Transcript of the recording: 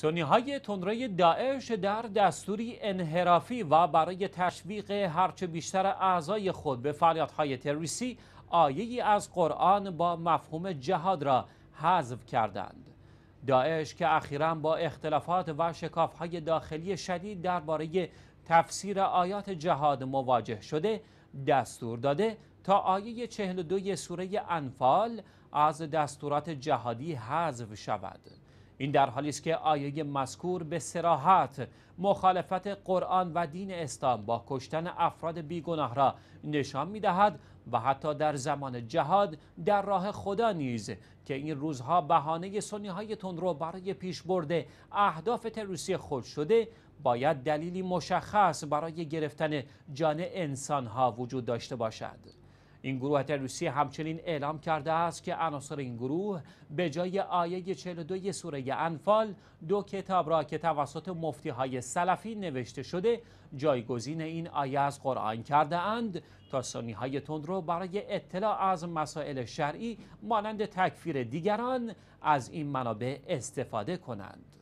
سونی های تندروی داعش در دستوری انحرافی و برای تشویق هرچه بیشتر اعضای خود به فعالیت های تروریستی آیه از قرآن با مفهوم جهاد را حذف کردند. داعش که اخیرا با اختلافات و شکاف های داخلی شدید درباره تفسیر آیات جهاد مواجه شده دستور داده تا آیه 42 سوره انفال از دستورات جهادی حذف شود. این در حالی است که آیه مذکور به سراحت مخالفت قرآن و دین اسلام با کشتن افراد بیگناه را نشان می دهد و حتی در زمان جهاد در راه خدا نیز که این روزها بهانه سنی های تندرو برای پیش برده اهداف تروریستی خود شده باید دلیلی مشخص برای گرفتن جان انسان ها وجود داشته باشد این گروه تروریستی همچنین اعلام کرده است که عناصر این گروه به جای آیه 42 سوره انفال دو کتاب را که توسط مفتی های سلفی نوشته شده جایگزین این آیه از قرآن کرده اند تا سنی های رو برای اطلاع از مسائل شرعی مانند تکفیر دیگران از این منابع استفاده کنند